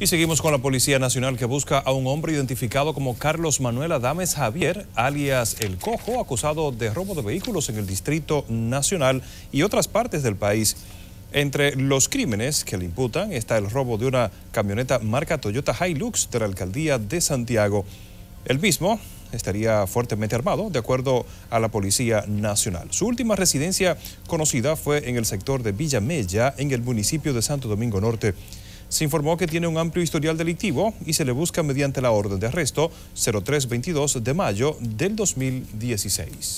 Y seguimos con la Policía Nacional que busca a un hombre identificado como Carlos Manuel Adames Javier, alias El Cojo, acusado de robo de vehículos en el Distrito Nacional y otras partes del país. Entre los crímenes que le imputan está el robo de una camioneta marca Toyota Hilux de la alcaldía de Santiago. El mismo estaría fuertemente armado, de acuerdo a la Policía Nacional. Su última residencia conocida fue en el sector de Villa Mella, en el municipio de Santo Domingo Norte. Se informó que tiene un amplio historial delictivo y se le busca mediante la orden de arresto 0322 de mayo del 2016.